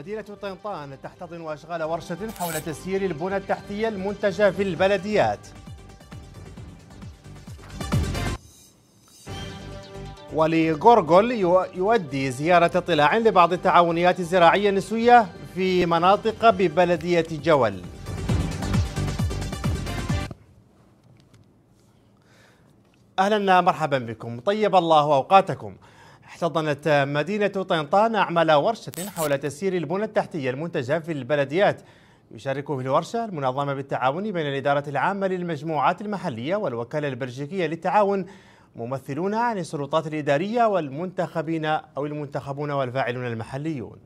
مدينة طنطان تحتضن أشغال ورشة حول تسيير البنى التحتية المنتجة في البلديات ولغورغول يؤدي زيارة اطلاع لبعض التعاونيات الزراعية النسوية في مناطق ببلدية جول أهلا مرحبا بكم طيب الله أوقاتكم احتضنت مدينة طنطان أعمال ورشة حول تسيير البنى التحتية المنتجة في البلديات يشارك في الورشة المنظمة بالتعاون بين الإدارة العامة للمجموعات المحلية والوكالة البلجيكية للتعاون ممثلون عن السلطات الإدارية والمنتخبين أو المنتخبون والفاعلون المحليون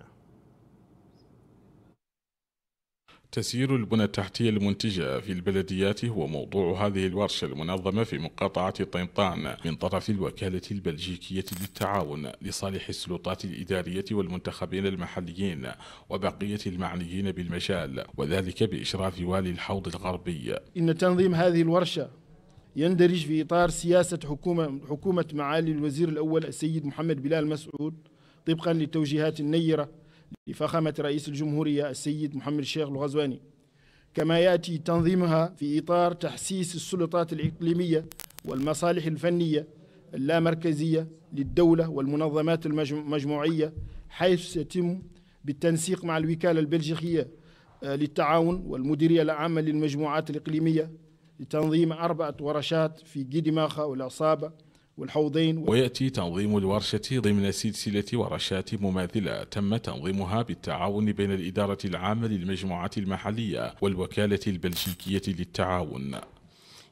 تسيير البنى التحتية المنتجة في البلديات هو موضوع هذه الورشة المنظمة في مقاطعة طنطان من طرف الوكالة البلجيكية للتعاون لصالح السلطات الإدارية والمنتخبين المحليين وبقية المعنيين بالمجال وذلك بإشراف والي الحوض الغربي إن تنظيم هذه الورشة يندرج في إطار سياسة حكومة حكومة معالي الوزير الأول السيد محمد بلال مسعود طبقا للتوجيهات النيرة لفخامة رئيس الجمهورية السيد محمد الشيخ الغزواني كما يأتي تنظيمها في إطار تحسيس السلطات الإقليمية والمصالح الفنية اللامركزية للدولة والمنظمات المجموعية حيث يتم بالتنسيق مع الوكالة البلجيكية آه، للتعاون والمديرية العامة للمجموعات الإقليمية لتنظيم أربعة ورشات في دماخة والعصابة والحوضين و... ويأتي تنظيم الورشة ضمن سلسلة ورشات مماثلة تم تنظيمها بالتعاون بين الإدارة العامة للمجموعة المحلية والوكالة البلجيكية للتعاون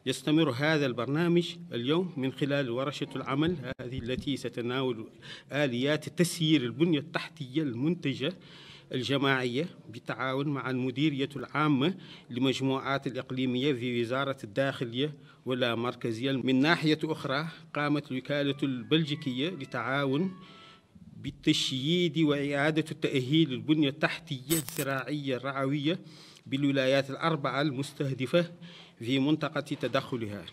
يستمر هذا البرنامج اليوم من خلال ورشة العمل هذه التي ستناول آليات تسيير البنية التحتية المنتجة الجماعية بالتعاون مع المديرية العامة لمجموعات الإقليمية في وزارة الداخلية ولا مركزية من ناحية أخرى قامت الوكالة البلجيكية لتعاون بالتشييد وإعادة التأهيل البنية التحتية الزراعية الرعوية بالولايات الأربعة المستهدفة في منطقة تدخلها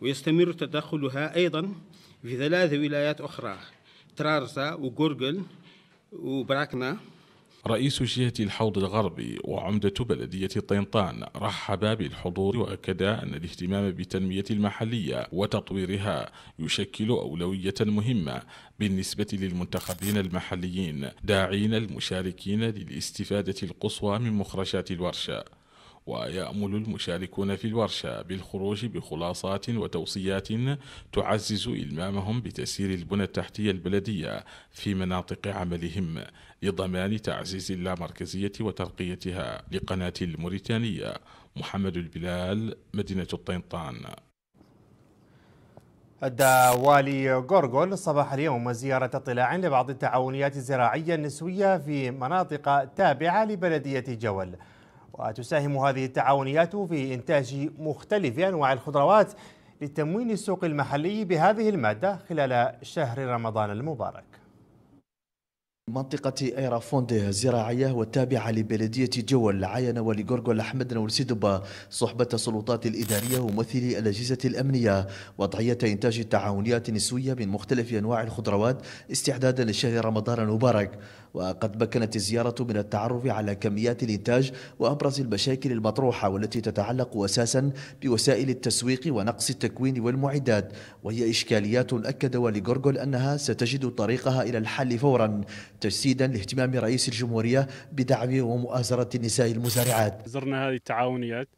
ويستمر تدخلها أيضا في ثلاث ولايات أخرى ترارزا وجورجل وبراكنا رئيس جهة الحوض الغربي وعمدة بلدية طينطان رحبا بالحضور وأكد أن الاهتمام بالتنمية المحلية وتطويرها يشكل أولوية مهمة بالنسبة للمنتخبين المحليين داعين المشاركين للاستفادة القصوى من مخرجات الورشة ويأمل المشاركون في الورشة بالخروج بخلاصات وتوصيات تعزز إلمامهم بتسيير البنى التحتية البلدية في مناطق عملهم لضمان تعزيز اللامركزية وترقيتها لقناة الموريتانية محمد البلال مدينة الطينطان أدى والي غورغول صباح اليوم زيارة اطلاع لبعض التعاونيات الزراعية النسوية في مناطق تابعة لبلدية جول وتساهم هذه التعاونيات في إنتاج مختلف أنواع الخضروات لتموين السوق المحلي بهذه المادة خلال شهر رمضان المبارك منطقة ايرافوند الزراعية والتابعة لبلدية جول عين ولغرغل أحمد نورسيدوبا صحبة السلطات الإدارية وممثلي الأجهزة الأمنية وضعية إنتاج التعاونيات النسوية من مختلف أنواع الخضروات استعدادا لشهر رمضان المبارك وقد مكنت الزيارة من التعرف على كميات الإنتاج وأبرز المشاكل المطروحة والتي تتعلق أساسا بوسائل التسويق ونقص التكوين والمعدات وهي إشكاليات أكد غورغول أنها ستجد طريقها إلى الحل فورا تجسيدا لاهتمام رئيس الجمهورية بدعم ومؤازرة النساء المزارعات زرنا هذه التعاونيات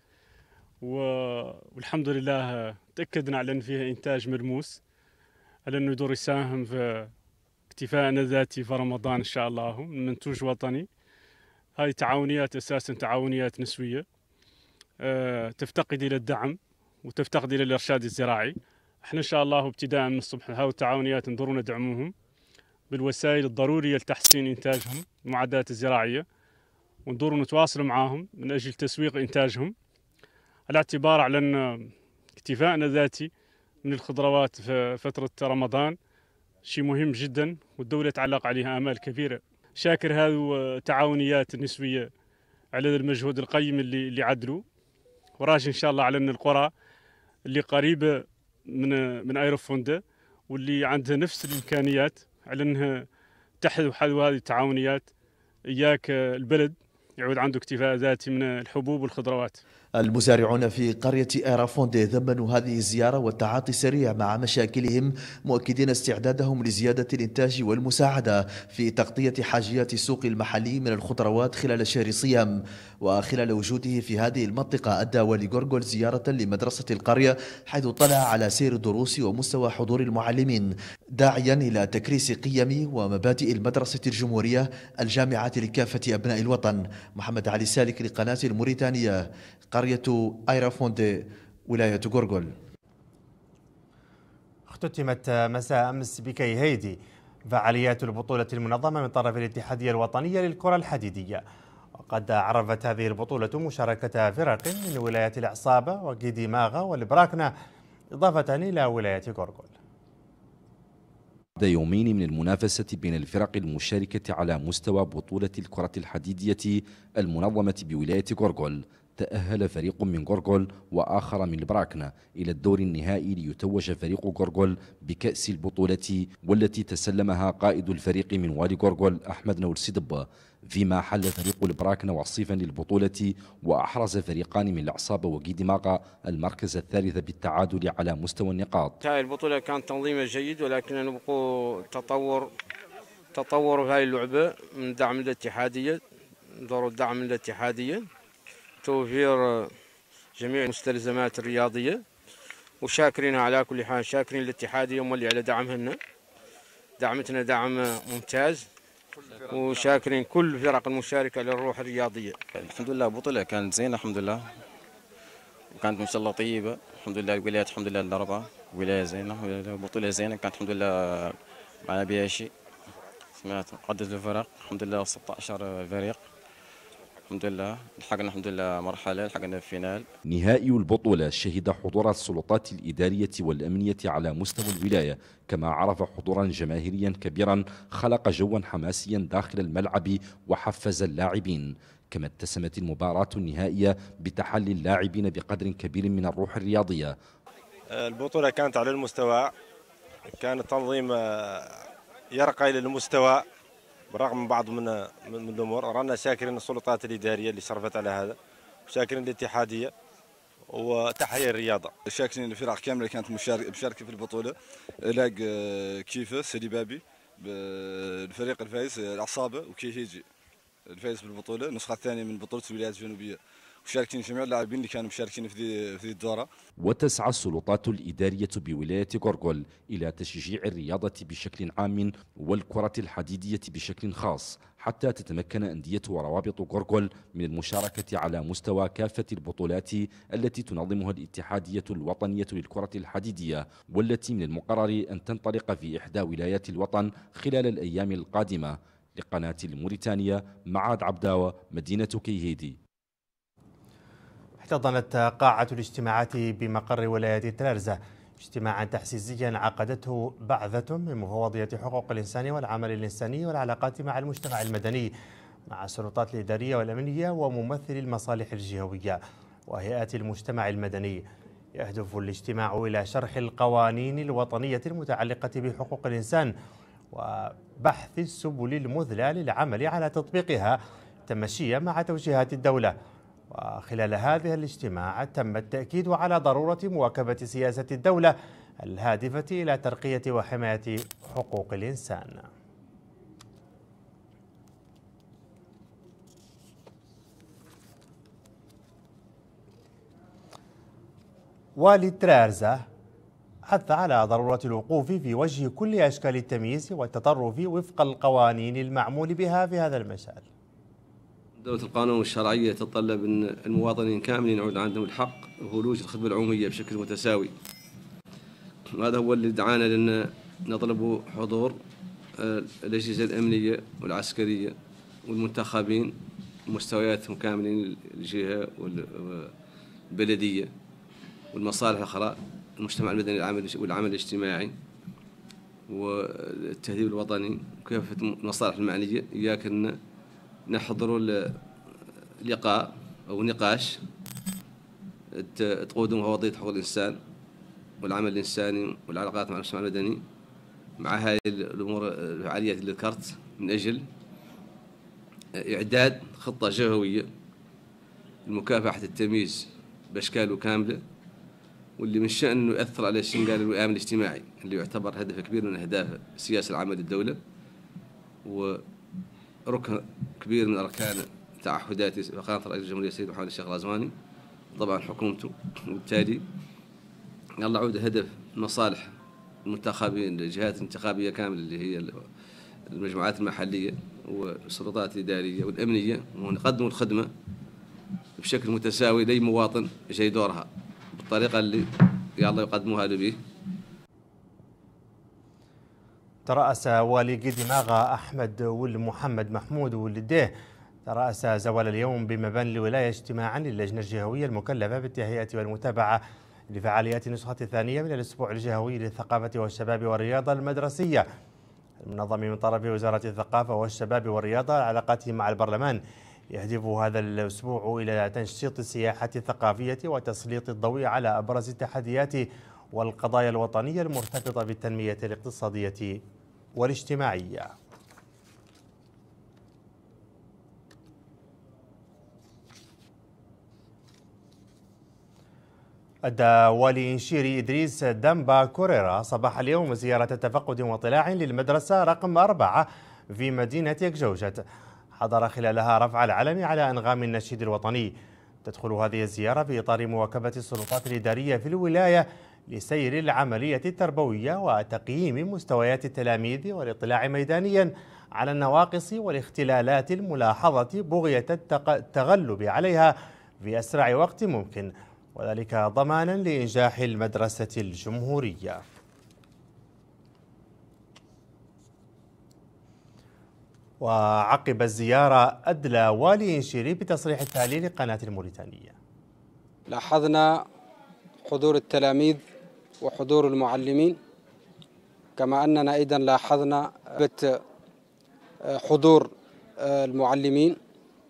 والحمد لله تأكدنا على أن فيها إنتاج ملموس على أنه يدور يساهم في اكتفاء ذاتي في رمضان إن شاء الله من منتوج وطني هاي تعاونيات أساسا تعاونيات نسوية آه، تفتقد إلى الدعم وتفتقد إلى الإرشاد الزراعي احنا إن شاء الله ابتداء من الصبح هاي التعاونيات نضر ندعموهم بالوسائل الضرورية لتحسين إنتاجهم المعدات الزراعية وندور نتواصل معاهم من أجل تسويق إنتاجهم على اعتبار على أن اكتفائنا ذاتي من الخضروات في فترة رمضان شيء مهم جدا والدولة تعلق عليها آمال كبيرة شاكر هذو التعاونيات النسوية على المجهود القيم اللي, اللي عدلوا وراجي إن شاء الله على أن القرى اللي قريبة من من ايروفوندا واللي عندها نفس الامكانيات على انها تحذو حذو هذه التعاونيات اياك البلد يعود عنده اكتفاء ذاتي من الحبوب والخضروات المزارعون في قرية أرافوندي ذمنوا هذه الزيارة والتعاطي السريع مع مشاكلهم مؤكدين استعدادهم لزيادة الإنتاج والمساعدة في تغطية حاجيات السوق المحلي من الخضروات خلال شهر صيام وخلال وجوده في هذه المنطقة أدى جورجول زيارة لمدرسة القرية حيث اطلع على سير الدروس ومستوى حضور المعلمين داعيا إلى تكريس قيم ومبادئ المدرسة الجمهورية الجامعة لكافة أبناء الوطن محمد علي سالك لقناة الموريتانية قرية قرية أيرافوند ولاية غورغول اختتمت مساء أمس بكي هيدي فعاليات البطولة المنظمة من طرف الاتحادية الوطنية للكرة الحديدية وقد عرفت هذه البطولة مشاركة فرق من ولاية العصابة وقيدي ماغا والبراكنة إضافة إلى ولاية غورغول بعد يومين من المنافسة بين الفرق المشاركة على مستوى بطولة الكرة الحديدية المنظمة بولاية غورغول تأهل فريق من غورغول وآخر من براكنا إلى الدور النهائي ليتوج فريق غورغول بكأس البطولة والتي تسلمها قائد الفريق من وادي غورغول أحمد نور سيدب فيما حل فريق البراكنا وصيفا للبطولة وأحرز فريقان من العصابة وقيدماغا المركز الثالث بالتعادل على مستوى النقاط هذه البطولة كان تنظيمها جيد ولكن نبقوا تطور تطور هذه اللعبة من دعم الاتحادية دور الدعم الاتحادية توفير جميع المستلزمات الرياضية وشاكرين على كل حال شاكرين الاتحادية هم اللي على دعمهن دعمتنا دعم ممتاز وشاكرين كل الفرق المشاركة للروح الرياضية الحمد لله بطولة كانت زينة الحمد لله وكانت ما شاء الله طيبة الحمد لله الولايات الحمد لله الأربعة ولاية زينة بطولة زينة كانت الحمد لله معنا بها شيء سمعت عدد الفرق الحمد لله 16 فريق الحمد لله لحقنا الحمد لله مرحلة لحقنا الفينال نهائي البطولة شهد حضور السلطات الإدارية والأمنية على مستوى الولاية كما عرف حضورا جماهيريا كبيرا خلق جوا حماسيا داخل الملعب وحفز اللاعبين كما اتسمت المباراة النهائية بتحلي اللاعبين بقدر كبير من الروح الرياضية البطولة كانت على المستوى كان التنظيم آه، يرقى إلى المستوى ورغم بعض من من الامور رانا شاكرين السلطات الاداريه اللي شرفت على هذا وشاكرين الاتحاديه وتحية الرياضة شاكرين الفرق كاملة اللي كانت مشاركة في البطولة لاق آه، كيفة سيدي بابي الفريق الفايز العصابة وكيهيجي الفايز بالبطولة النسخة الثانية من بطولة الولايات الجنوبية مشاركين جميع اللاعبين اللي كانوا مشاركين في في الدوره وتسعى السلطات الاداريه بولايه غورغول الى تشجيع الرياضه بشكل عام والكره الحديديه بشكل خاص حتى تتمكن انديه وروابط غورغول من المشاركه على مستوى كافه البطولات التي تنظمها الاتحاديه الوطنيه للكره الحديديه والتي من المقرر ان تنطلق في احدى ولايات الوطن خلال الايام القادمه لقناه الموريتانيه معاد عبداوه مدينه كيهيدي احتضنت قاعة الاجتماعات بمقر ولاية تلارزة اجتماعا تحسيسيا عقدته بعثة من مفوضية حقوق الإنسان والعمل الإنساني والعلاقات مع المجتمع المدني مع السلطات الإدارية والأمنية وممثلي المصالح الجهوية وهيئات المجتمع المدني يهدف الاجتماع إلى شرح القوانين الوطنية المتعلقة بحقوق الإنسان وبحث السبل المذلى للعمل على تطبيقها تمشيا مع توجيهات الدولة وخلال هذه الاجتماع تم التأكيد على ضرورة مواكبة سياسة الدولة الهادفة إلى ترقية وحماية حقوق الإنسان ولترارزا حث على ضرورة الوقوف في وجه كل أشكال التمييز والتطرف وفق القوانين المعمول بها في هذا المجال دولة القانون والشرعية تتطلب أن المواطنين كاملين يعود عندهم الحق وهلوج الخدمة العمومية بشكل متساوي هذا هو اللي دعانا لأن نطلب حضور آه، الأجهزة الأمنية والعسكرية والمنتخبين مستوياتهم كاملين الجهة والبلدية والمصالح الأخرى المجتمع المدني والعمل الاجتماعي والتهذيب الوطني وكافة المصالح المعنية إياك أن نحضروا لقاء أو نقاش تقود مواضيع حقوق الإنسان والعمل الإنساني والعلاقات مع المجتمع المدني مع هذه الأمور الفعاليات اللي ذكرت من أجل إعداد خطة جهوية لمكافحة التمييز بأشكاله كاملة واللي من شأنه أنه يؤثر على الشنغال الوئام الاجتماعي اللي يعتبر هدف كبير من أهداف السياسة العامة للدولة و ركن كبير من أركان تعهدات فقاعة رئيس الجمهورية السيد محمد الشيخ غزواني طبعا حكومته وبالتالي يلا عود هدف مصالح المنتخبين الجهات الانتخابية كاملة اللي هي المجموعات المحلية والسلطات الإدارية والأمنية ونقدموا الخدمة بشكل متساوي لأي مواطن جاي دورها بالطريقة اللي يلا يقدموها له به ترأس ولي دماغ أحمد ول محمد محمود ولديه ترأس زوال اليوم بمباني الولاية اجتماعا للجنة الجهوية المكلفة بالتهيئة والمتابعة لفعاليات النسخة الثانية من الأسبوع الجهوي للثقافة والشباب والرياضة المدرسية المنظم من طرف وزارة الثقافة والشباب والرياضة علاقاته مع البرلمان يهدف هذا الأسبوع إلى تنشيط السياحة الثقافية وتسليط الضوء على أبرز التحديات والقضايا الوطنية المرتبطة بالتنمية الاقتصادية والاجتماعية أدى والي إنشيري إدريس دمبا كوريرا صباح اليوم زيارة تفقد واطلاع للمدرسة رقم أربعة في مدينة يكجوجت حضر خلالها رفع العلم على أنغام النشيد الوطني تدخل هذه الزيارة في إطار مواكبة السلطات الإدارية في الولاية لسير العملية التربوية وتقييم مستويات التلاميذ والاطلاع ميدانيا على النواقص والاختلالات الملاحظة بغية التغلب عليها في أسرع وقت ممكن وذلك ضمانا لإنجاح المدرسة الجمهورية وعقب الزيارة أدلى والي إنشيري بتصريح التالي لقناة الموريتانية لاحظنا حضور التلاميذ وحضور المعلمين كما أننا أيضا لاحظنا آه، حضور آه، المعلمين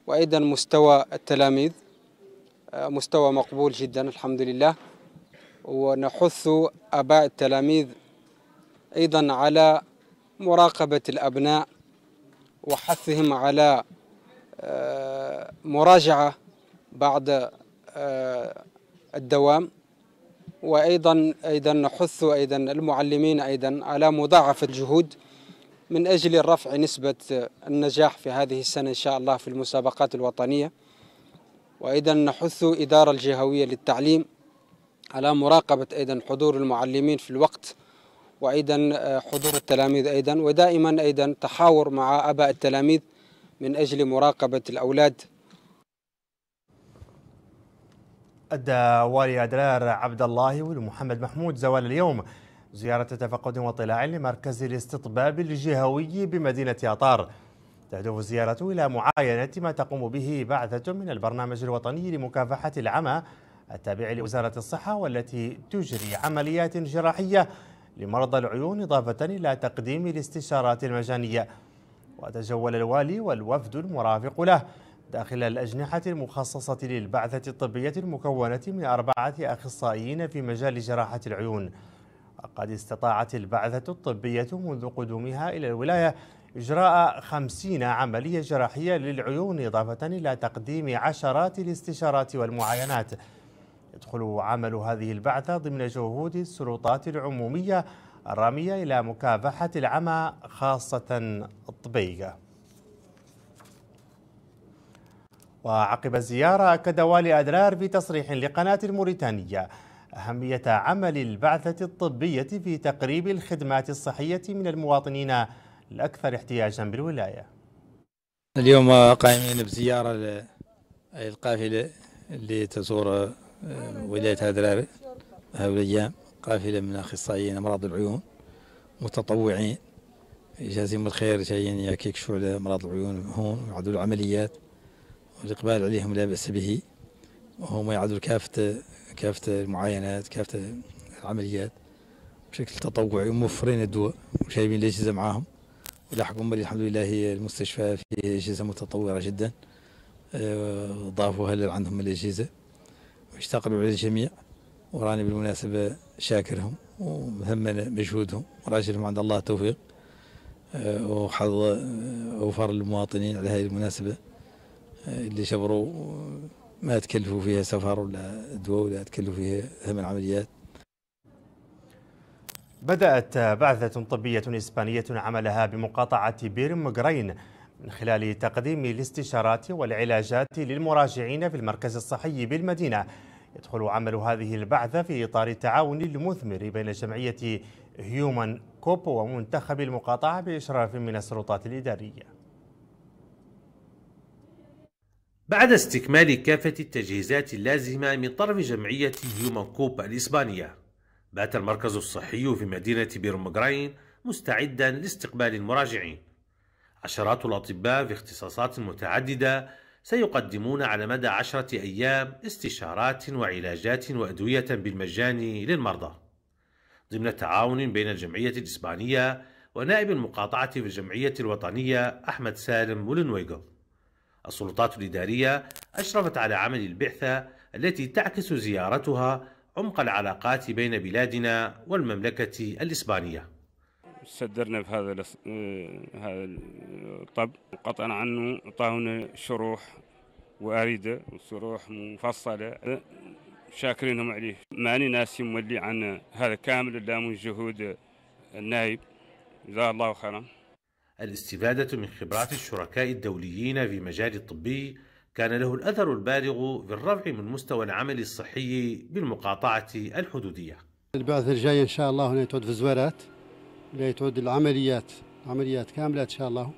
وأيضا مستوى التلاميذ آه، مستوى مقبول جدا الحمد لله ونحث أباء التلاميذ أيضا على مراقبة الأبناء وحثهم على مراجعة بعد الدوام وايضا ايضا نحث ايضا المعلمين ايضا على مضاعفه الجهود من اجل رفع نسبه النجاح في هذه السنه ان شاء الله في المسابقات الوطنيه وايضا نحث اداره الجهويه للتعليم على مراقبه ايضا حضور المعلمين في الوقت وايضا آه، حضور التلاميذ ايضا ودائما ايضا تحاور مع اباء التلاميذ من اجل مراقبه الاولاد أدى والي أدرار عبد الله ومحمد محمود زوال اليوم زيارة تفقد واطلاع لمركز الاستطباب الجهوي بمدينة أطار تهدف الزيارة إلى معاينة ما تقوم به بعثة من البرنامج الوطني لمكافحة العمى التابع لوزارة الصحة والتي تجري عمليات جراحية لمرضى العيون إضافة إلى تقديم الاستشارات المجانية وتجول الوالي والوفد المرافق له داخل الأجنحة المخصصة للبعثة الطبية المكونة من أربعة أخصائيين في مجال جراحة العيون وقد استطاعت البعثة الطبية منذ قدومها إلى الولاية إجراء خمسين عملية جراحية للعيون إضافة إلى تقديم عشرات الاستشارات والمعاينات يدخل عمل هذه البعثة ضمن جهود السلطات العمومية الرامية إلى مكافحة العمى خاصة الطبية وعقب الزيارة أكد والي أدرار بتصريح لقناة الموريتانية أهمية عمل البعثة الطبية في تقريب الخدمات الصحية من المواطنين الأكثر احتياجا بالولاية اليوم قائمين بزيارة القافلة اللي تزور آه، ولاية أدرار هؤلاء الأيام قافلة من أخصائيين أمراض العيون متطوعين جازيهم الخير جايين يكشفوا على أمراض العيون هون ويعدوا العمليات الإقبال عليهم لا بأس به وهم يعدوا كافة كافة المعاينات كافة العمليات بشكل تطوعي وموفرين الدواء وجايبين الأجهزة معاهم ولاحقوا بالي الحمد لله هي المستشفى فيه أجهزة متطورة جدا آه، ضافوا هلا عندهم الأجهزة واشتغلوا على الجميع وراني بالمناسبة شاكرهم ومهمنا مجهودهم راجلهم عند الله التوفيق آه، وحظ آه، أوفر للمواطنين على هذه المناسبة اللي شبروا ما تكلفوا فيها سفر ولا دواء ولا تكلفوا فيها ثمن عمليات بدأت بعثة طبية إسبانية عملها بمقاطعة بيرم من خلال تقديم الاستشارات والعلاجات للمراجعين في المركز الصحي بالمدينة يدخل عمل هذه البعثة في إطار التعاون المثمر بين جمعية هيومن كوب ومنتخب المقاطعة بإشراف من السلطات الإدارية بعد استكمال كافة التجهيزات اللازمة من طرف جمعية هيومان كوب الإسبانية بات المركز الصحي في مدينة بيرمغراين مستعدا لاستقبال المراجعين عشرات الأطباء في اختصاصات متعددة سيقدمون على مدى عشرة أيام استشارات وعلاجات وأدوية بالمجان للمرضى ضمن تعاون بين الجمعية الإسبانية ونائب المقاطعة في الجمعية الوطنية أحمد سالم ولنويغل السلطات الإدارية أشرفت على عمل البعثة التي تعكس زيارتها عمق العلاقات بين بلادنا والمملكة الإسبانية سدرنا في آه، هذا هذا الطب قطعا عنه اعطاونا شروح واردة وشروح مفصله شاكرينهم عليه ماني ناسي مولي عن هذا كامل اللام جهود النائب جزاه الله خيرا الاستفادة من خبرات الشركاء الدوليين في مجال الطبي كان له الأثر البالغ في الرفع من مستوى العمل الصحي بالمقاطعة الحدودية البعثة الجاية إن شاء الله هنا تعود في الزوارات تعود العمليات عمليات كاملة إن شاء الله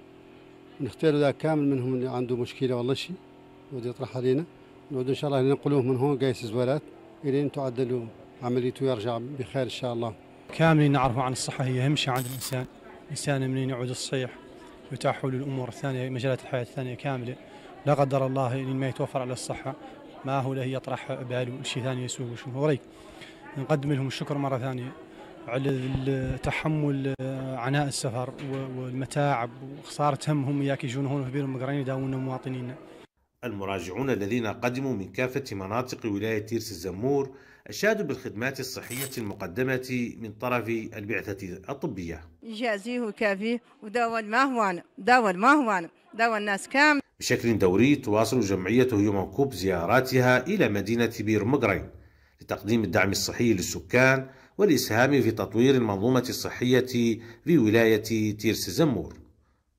نختار ذاك كامل منهم اللي عنده مشكلة والله شيء يود يطرح علينا نعود إن شاء الله ننقلوه من هون قايس إلى إلين تعدلوا عمليته يرجع بخير إن شاء الله كاملين نعرفه عن الصحة هي أهم شيء عند الإنسان إنسان منين يعود الصيح يتاح له الأمور الثانية مجالات الحياة الثانية كاملة لا قدر الله إن ما يتوفر على الصحة ما هو له يطرح باله شيء ثاني يسوق شو هو نقدم لهم الشكر مرة ثانية على تحمل آه، عناء السفر والمتاعب وخسارة همهم ياك يجون هون في بيرهم مقرين يداوون مواطنينا المراجعون الذين قدموا من كافة مناطق ولاية تيرس الزمور أشادوا بالخدمات الصحية المقدمة من طرف البعثة الطبية جازيه كافي وداول ما هو داول ما هو داول الناس كامل بشكل دوري تواصل جمعية هيومن كوب زياراتها إلى مدينة بير مقرين لتقديم الدعم الصحي للسكان والإسهام في تطوير المنظومة الصحية في ولاية تيرس زمور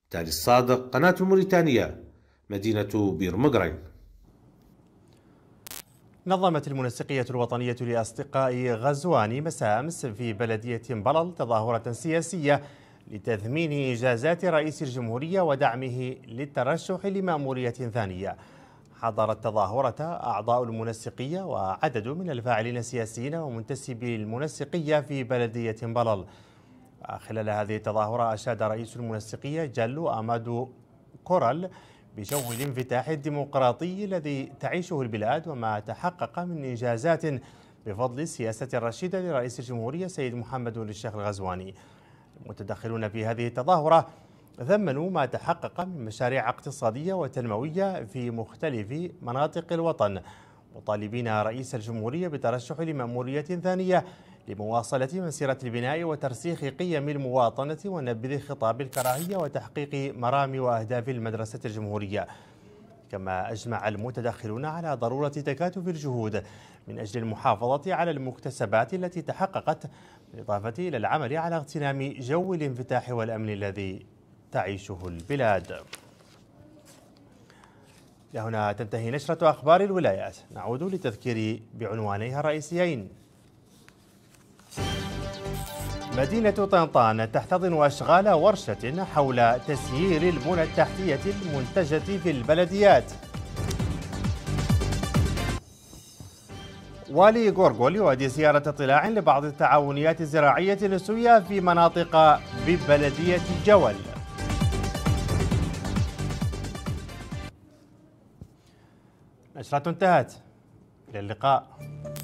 تالي الصادق قناة موريتانيا مدينة بير مقرين نظمت المنسقية الوطنية لأصدقاء غزوان مساء أمس في بلدية بلل تظاهرة سياسية لتثمين إجازات رئيس الجمهورية ودعمه للترشح لمأمورية ثانية حضر التظاهرة أعضاء المنسقية وعدد من الفاعلين السياسيين ومنتسبي المنسقية في بلدية بلل خلال هذه التظاهرة أشاد رئيس المنسقية جلو أمادو كورال بجو الانفتاح الديمقراطي الذي تعيشه البلاد وما تحقق من إنجازات بفضل السياسة الرشيدة لرئيس الجمهورية سيد محمد بن الشيخ الغزواني المتدخلون في هذه التظاهرة ثمنوا ما تحقق من مشاريع اقتصادية وتنموية في مختلف مناطق الوطن مطالبين رئيس الجمهورية بترشح لمأمورية ثانية لمواصلة مسيرة البناء وترسيخ قيم المواطنة ونبذ خطاب الكراهية وتحقيق مرام وأهداف المدرسة الجمهورية كما أجمع المتدخلون على ضرورة تكاتف الجهود من أجل المحافظة على المكتسبات التي تحققت بالإضافة إلى العمل على اغتنام جو الانفتاح والأمن الذي تعيشه البلاد إلى هنا تنتهي نشرة أخبار الولايات نعود لتذكير بعنوانيها الرئيسيين مدينة طنطان تحتضن أشغال ورشة حول تسيير البنى التحتية المنتجة في البلديات والي غورغول يؤدي زيارة اطلاع لبعض التعاونيات الزراعية السورية في مناطق ببلدية جول نشرة انتهت إلى اللقاء